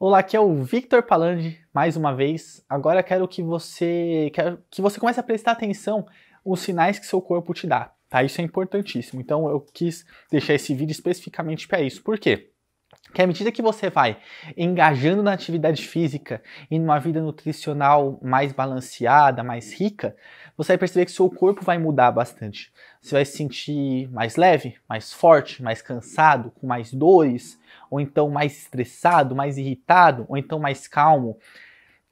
Olá, aqui é o Victor Palandi, mais uma vez. Agora quero que você quero que você comece a prestar atenção os sinais que seu corpo te dá, tá? Isso é importantíssimo. Então eu quis deixar esse vídeo especificamente para isso. Por quê? que à medida que você vai engajando na atividade física e numa vida nutricional mais balanceada, mais rica, você vai perceber que seu corpo vai mudar bastante. Você vai se sentir mais leve, mais forte, mais cansado, com mais dores, ou então mais estressado, mais irritado, ou então mais calmo.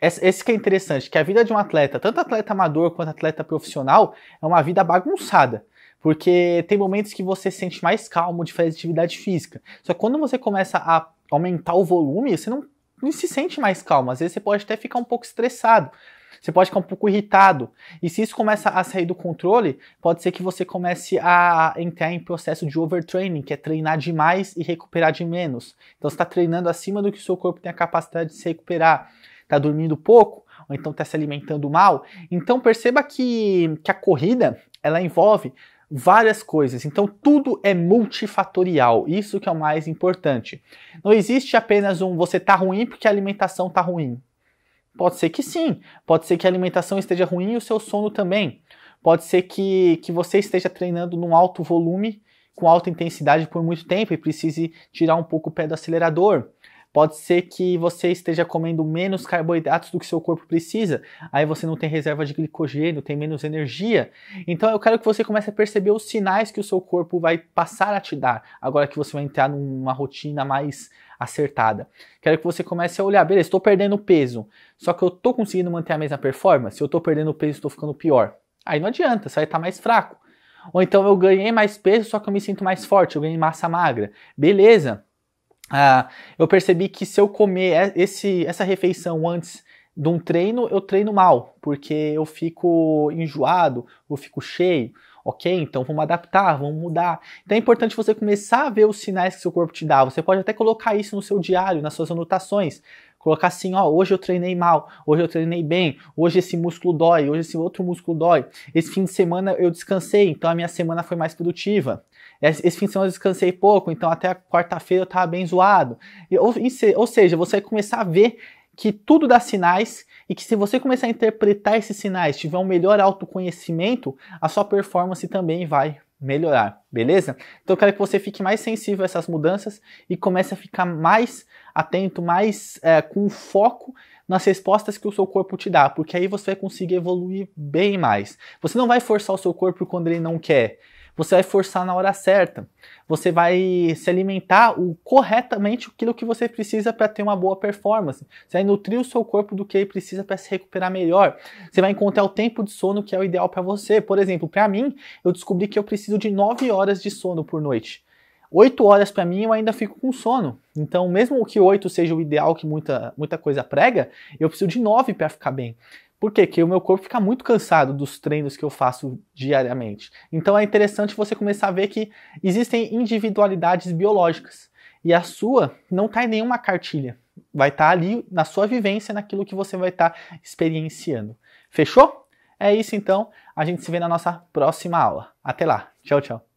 Esse que é interessante, que a vida de um atleta, tanto atleta amador quanto atleta profissional, é uma vida bagunçada. Porque tem momentos que você se sente mais calmo de fazer atividade física. Só que quando você começa a aumentar o volume, você não, não se sente mais calmo. Às vezes você pode até ficar um pouco estressado. Você pode ficar um pouco irritado. E se isso começa a sair do controle, pode ser que você comece a entrar em processo de overtraining, que é treinar demais e recuperar de menos. Então você está treinando acima do que o seu corpo tem a capacidade de se recuperar. Está dormindo pouco, ou então está se alimentando mal. Então perceba que, que a corrida ela envolve várias coisas. Então tudo é multifatorial. Isso que é o mais importante. Não existe apenas um você tá ruim porque a alimentação tá ruim. Pode ser que sim. Pode ser que a alimentação esteja ruim e o seu sono também. Pode ser que, que você esteja treinando num alto volume, com alta intensidade por muito tempo e precise tirar um pouco o pé do acelerador. Pode ser que você esteja comendo menos carboidratos do que seu corpo precisa, aí você não tem reserva de glicogênio, tem menos energia. Então eu quero que você comece a perceber os sinais que o seu corpo vai passar a te dar, agora que você vai entrar numa rotina mais acertada. Quero que você comece a olhar, beleza, estou perdendo peso, só que eu estou conseguindo manter a mesma performance, eu estou perdendo peso, estou ficando pior. Aí não adianta, você vai estar mais fraco. Ou então eu ganhei mais peso, só que eu me sinto mais forte, eu ganhei massa magra. Beleza, ah, eu percebi que se eu comer esse, essa refeição antes de um treino, eu treino mal, porque eu fico enjoado, eu fico cheio. Ok, então vamos adaptar, vamos mudar. Então é importante você começar a ver os sinais que seu corpo te dá. Você pode até colocar isso no seu diário, nas suas anotações. Colocar assim, ó, hoje eu treinei mal, hoje eu treinei bem, hoje esse músculo dói, hoje esse outro músculo dói. Esse fim de semana eu descansei, então a minha semana foi mais produtiva. Esse fim de semana eu descansei pouco, então até quarta-feira eu tava bem zoado. Ou, ou seja, você vai começar a ver que tudo dá sinais e que se você começar a interpretar esses sinais, tiver um melhor autoconhecimento, a sua performance também vai melhorar, beleza? Então eu quero que você fique mais sensível a essas mudanças e comece a ficar mais atento, mais é, com foco nas respostas que o seu corpo te dá, porque aí você vai conseguir evoluir bem mais. Você não vai forçar o seu corpo quando ele não quer. Você vai forçar na hora certa. Você vai se alimentar o, corretamente aquilo que você precisa para ter uma boa performance. Você vai nutrir o seu corpo do que ele precisa para se recuperar melhor. Você vai encontrar o tempo de sono que é o ideal para você. Por exemplo, para mim, eu descobri que eu preciso de 9 horas de sono por noite. 8 horas para mim eu ainda fico com sono. Então, mesmo que 8 seja o ideal que muita, muita coisa prega, eu preciso de 9 para ficar bem. Por quê? Porque o meu corpo fica muito cansado dos treinos que eu faço diariamente. Então é interessante você começar a ver que existem individualidades biológicas. E a sua não está em nenhuma cartilha. Vai estar tá ali na sua vivência, naquilo que você vai estar tá experienciando. Fechou? É isso então. A gente se vê na nossa próxima aula. Até lá. Tchau, tchau.